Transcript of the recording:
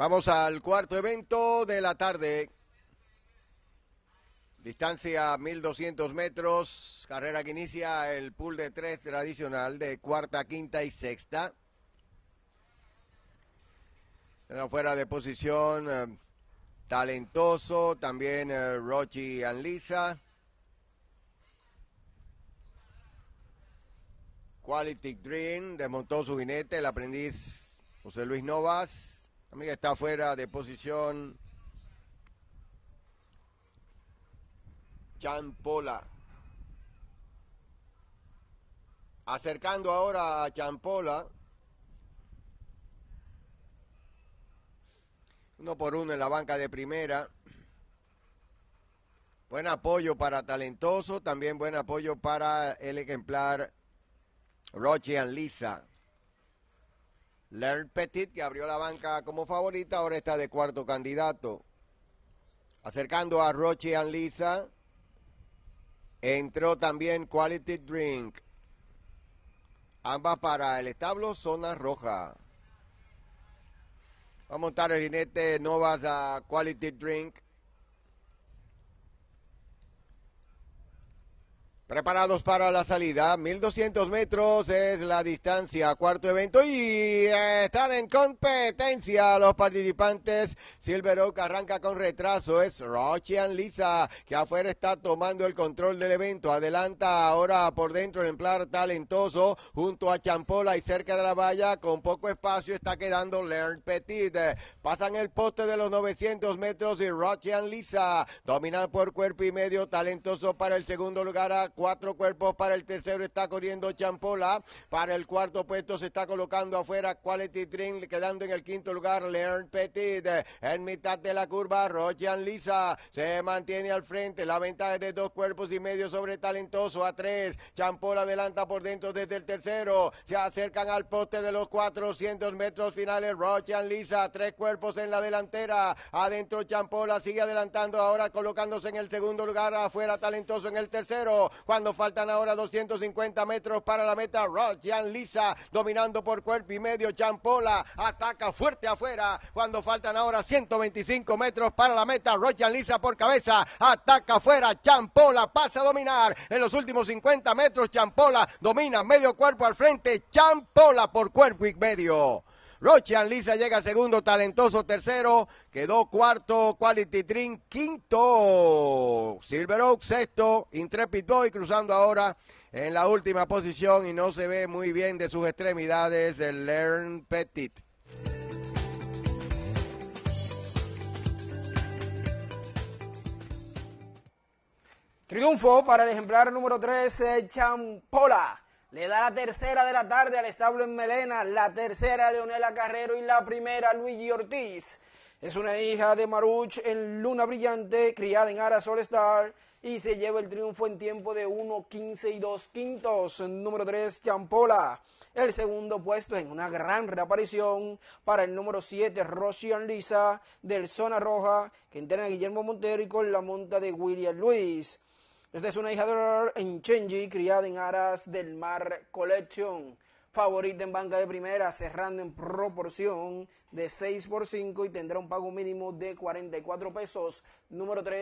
Vamos al cuarto evento de la tarde. Distancia 1200 metros, carrera que inicia el pool de tres tradicional de cuarta, quinta y sexta. Fuera de posición, eh, talentoso, también eh, Rochi Anlisa. Quality Dream desmontó su jinete, el aprendiz José Luis Novas. Amiga está fuera de posición. Champola. Acercando ahora a Champola. Uno por uno en la banca de primera. Buen apoyo para Talentoso, también buen apoyo para el ejemplar Roche and Lisa. Laird Petit, que abrió la banca como favorita, ahora está de cuarto candidato. Acercando a Roche y Lisa, entró también Quality Drink. Ambas para el establo, zona roja. Va a montar el jinete Novas a Quality Drink. Preparados para la salida, 1200 metros es la distancia, cuarto evento y eh, están en competencia los participantes. Silver Oak arranca con retraso, es Rochian Lisa que afuera está tomando el control del evento. Adelanta ahora por dentro el emplar talentoso junto a Champola y cerca de la valla con poco espacio está quedando Learn Petit. Pasan el poste de los 900 metros y Rochian Lisa domina por cuerpo y medio, talentoso para el segundo lugar a cuatro cuerpos para el tercero está corriendo Champola, para el cuarto puesto se está colocando afuera Quality Dream quedando en el quinto lugar ...Leon Petit, en mitad de la curva Rochian Lisa, se mantiene al frente, la ventaja es de dos cuerpos y medio sobre Talentoso a tres, Champola adelanta por dentro desde el tercero, se acercan al poste de los 400 metros finales Rochian Lisa, tres cuerpos en la delantera, adentro Champola sigue adelantando ahora colocándose en el segundo lugar, afuera Talentoso en el tercero, cuando faltan ahora 250 metros para la meta, Rojan Lisa dominando por cuerpo y medio. Champola ataca fuerte afuera. Cuando faltan ahora 125 metros para la meta, Rojan Lisa por cabeza ataca afuera. Champola pasa a dominar en los últimos 50 metros. Champola domina medio cuerpo al frente. Champola por cuerpo y medio. Rochan Lisa llega segundo, talentoso tercero, quedó cuarto, Quality Trin quinto, Silver Oak sexto, Intrepid Boy cruzando ahora en la última posición y no se ve muy bien de sus extremidades el Learn Petit. Triunfo para el ejemplar número 13, eh, Champola. Le da la tercera de la tarde al establo en Melena, la tercera a Leonela Carrero y la primera a Luigi Ortiz. Es una hija de Maruch en Luna Brillante, criada en Ara Sol Star, y se lleva el triunfo en tiempo de quince y dos quintos. Número 3, Champola. El segundo puesto en una gran reaparición para el número 7, rossian Lisa, del Zona Roja, que entrena Guillermo Montero y con la monta de William Luis. Esta es una hija de en Chenji, criada en aras del Mar Collection. Favorita en banca de primera, cerrando en proporción de 6 por 5 y tendrá un pago mínimo de 44 pesos. Número 3.